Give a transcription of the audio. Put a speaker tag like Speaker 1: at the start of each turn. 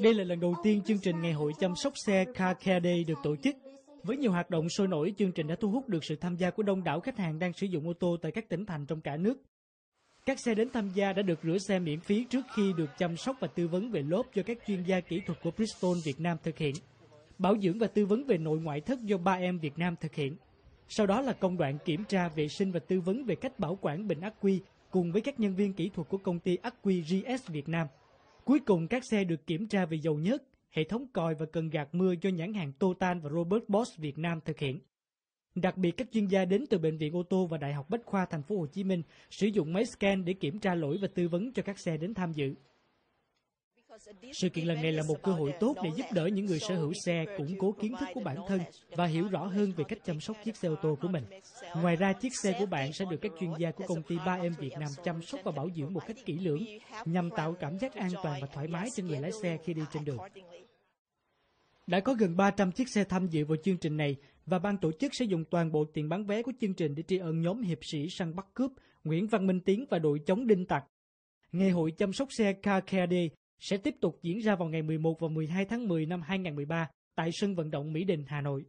Speaker 1: Đây là lần đầu tiên chương trình Ngày hội chăm sóc xe Car Care Day được tổ chức. Với nhiều hoạt động sôi nổi, chương trình đã thu hút được sự tham gia của đông đảo khách hàng đang sử dụng ô tô tại các tỉnh thành trong cả nước. Các xe đến tham gia đã được rửa xe miễn phí trước khi được chăm sóc và tư vấn về lốp do các chuyên gia kỹ thuật của Bristol Việt Nam thực hiện. Bảo dưỡng và tư vấn về nội ngoại thất do 3 Em Việt Nam thực hiện. Sau đó là công đoạn kiểm tra vệ sinh và tư vấn về cách bảo quản bình ắc quy cùng với các nhân viên kỹ thuật của công ty ắc quy GS Việt Nam. Cuối cùng các xe được kiểm tra về dầu nhớt, hệ thống còi và cần gạt mưa do nhãn hàng Total và Robert Bosch Việt Nam thực hiện. Đặc biệt các chuyên gia đến từ bệnh viện ô tô và Đại học Bách khoa Thành phố Hồ Chí Minh sử dụng máy scan để kiểm tra lỗi và tư vấn cho các xe đến tham dự. Sự kiện lần này là một cơ hội tốt để giúp đỡ những người sở hữu xe củng cố kiến thức của bản thân và hiểu rõ hơn về cách chăm sóc chiếc xe ô tô của mình. Ngoài ra, chiếc xe của bạn sẽ được các chuyên gia của công ty 3M Việt Nam chăm sóc và bảo dưỡng một cách kỹ lưỡng nhằm tạo cảm giác an toàn và thoải mái cho người lái xe khi đi trên đường. Đã có gần 300 chiếc xe tham dự vào chương trình này và ban tổ chức sẽ dùng toàn bộ tiền bán vé của chương trình để tri ân nhóm hiệp sĩ săn bắt cướp Nguyễn Văn Minh Tiến và đội chống đinh tặc. Ngày hội chăm sóc xe Car Care Day sẽ tiếp tục diễn ra vào ngày 11 và 12 tháng 10 năm 2013 tại sân vận động Mỹ Đình, Hà Nội.